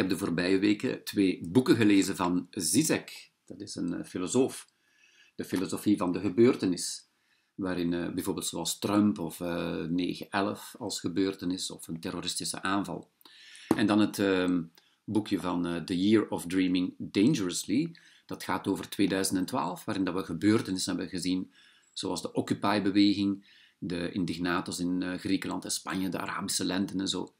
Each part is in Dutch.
Ik heb de voorbije weken twee boeken gelezen van Zizek. Dat is een eh, filosoof. De filosofie van de gebeurtenis. Waarin eh, bijvoorbeeld zoals Trump of uh, eh, 9-11 als gebeurtenis of een terroristische aanval. En dan het ehm, boekje van The Year of Dreaming Dangerously. Dat gaat over 2012, waarin dat we gebeurtenissen hebben gezien, zoals de Occupy-beweging, de indignatos in Griekenland en Spanje, de Arabische lente en zo.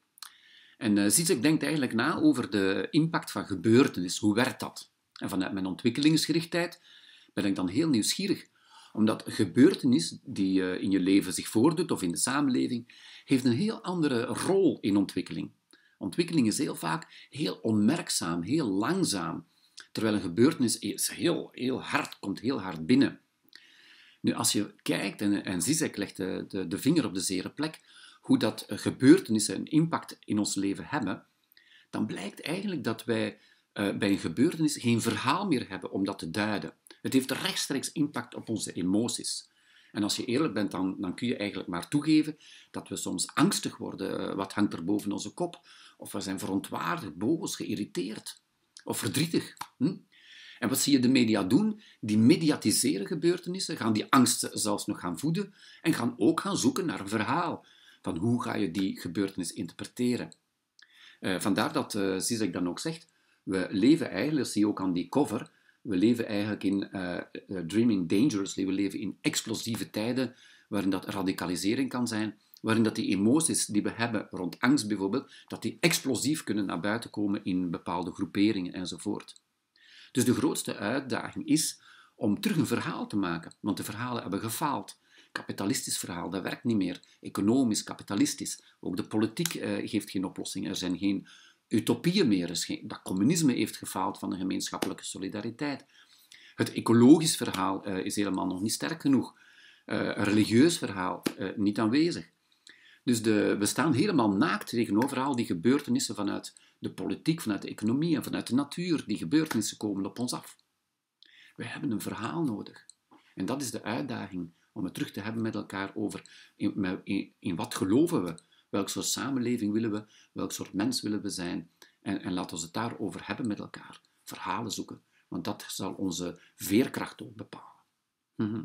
En uh, Zizek denkt eigenlijk na over de impact van gebeurtenis. Hoe werkt dat? En vanuit mijn ontwikkelingsgerichtheid ben ik dan heel nieuwsgierig. Omdat gebeurtenis die uh, in je leven zich voordoet of in de samenleving, heeft een heel andere rol in ontwikkeling. Ontwikkeling is heel vaak heel onmerkzaam, heel langzaam. Terwijl een gebeurtenis heel, heel hard, komt heel hard binnen. Nu, als je kijkt, en, en Zizek legt de, de, de vinger op de zere plek, hoe dat gebeurtenissen een impact in ons leven hebben, dan blijkt eigenlijk dat wij eh, bij een gebeurtenis geen verhaal meer hebben om dat te duiden. Het heeft rechtstreeks impact op onze emoties. En als je eerlijk bent, dan, dan kun je eigenlijk maar toegeven dat we soms angstig worden. Eh, wat hangt er boven onze kop? Of we zijn verontwaardigd, boos, geïrriteerd of verdrietig. Hm? En wat zie je de media doen? Die mediatiseren gebeurtenissen, gaan die angst zelfs nog gaan voeden en gaan ook gaan zoeken naar een verhaal van hoe ga je die gebeurtenis interpreteren. Eh, vandaar dat uh, dan ook zegt, we leven eigenlijk, zie je ook aan die cover, we leven eigenlijk in eh, dreaming dangerously, we leven in explosieve tijden waarin dat radicalisering kan zijn, waarin dat die emoties die we hebben rond angst bijvoorbeeld, dat die explosief kunnen naar buiten komen in bepaalde groeperingen enzovoort. Dus de grootste uitdaging is om terug een verhaal te maken, want de verhalen hebben gefaald kapitalistisch verhaal. Dat werkt niet meer. Economisch, kapitalistisch. Ook de politiek eh, geeft geen oplossing. Er zijn geen utopieën meer. Dat communisme heeft gefaald van de gemeenschappelijke solidariteit. Het ecologisch verhaal eh, is helemaal nog niet sterk genoeg. Eh, een religieus verhaal eh, niet aanwezig. Dus de, we staan helemaal naakt tegenover al die gebeurtenissen vanuit de politiek, vanuit de economie en vanuit de natuur. Die gebeurtenissen komen op ons af. We hebben een verhaal nodig. En dat is de uitdaging om het terug te hebben met elkaar over in, in wat geloven we, welk soort samenleving willen we, welk soort mens willen we zijn. En, en laten we het daarover hebben met elkaar. Verhalen zoeken, want dat zal onze veerkracht ook bepalen. Mhm.